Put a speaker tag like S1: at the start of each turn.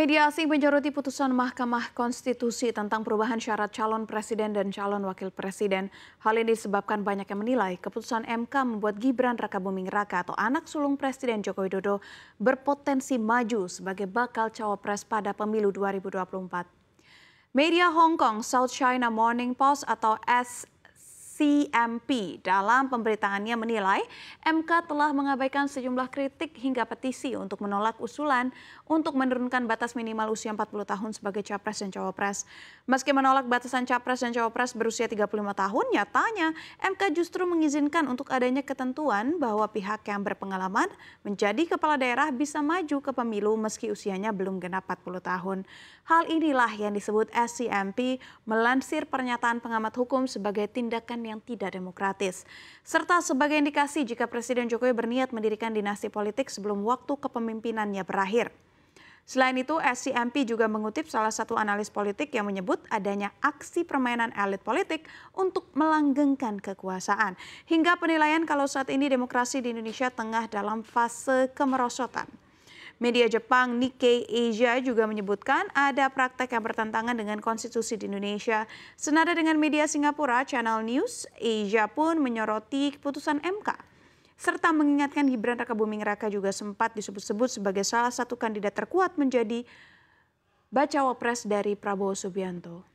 S1: Media asing menyoroti putusan Mahkamah Konstitusi tentang perubahan syarat calon presiden dan calon wakil presiden. Hal ini disebabkan banyak yang menilai keputusan MK membuat Gibran Rakabuming Raka atau anak sulung Presiden Joko Widodo berpotensi maju sebagai bakal cawapres pada pemilu 2024. Media Hong Kong South China Morning Post atau S CMP dalam pemberitaannya menilai MK telah mengabaikan sejumlah kritik hingga petisi untuk menolak usulan untuk menurunkan batas minimal usia 40 tahun sebagai capres dan cawapres. Meski menolak batasan capres dan cawapres berusia 35 tahun, nyatanya MK justru mengizinkan untuk adanya ketentuan bahwa pihak yang berpengalaman menjadi kepala daerah bisa maju ke pemilu meski usianya belum genap 40 tahun. Hal inilah yang disebut SCMP melansir pernyataan pengamat hukum sebagai tindakan yang tidak demokratis. Serta sebagai indikasi jika Presiden Jokowi berniat mendirikan dinasti politik sebelum waktu kepemimpinannya berakhir. Selain itu, SCMP juga mengutip salah satu analis politik yang menyebut adanya aksi permainan elit politik untuk melanggengkan kekuasaan. Hingga penilaian kalau saat ini demokrasi di Indonesia tengah dalam fase kemerosotan. Media Jepang Nikkei Asia juga menyebutkan ada praktek yang bertentangan dengan konstitusi di Indonesia. Senada dengan media Singapura, Channel News Asia pun menyoroti keputusan MK serta mengingatkan Gibran Raka Buming Raka juga sempat disebut-sebut sebagai salah satu kandidat terkuat menjadi bacawa pres dari Prabowo Subianto.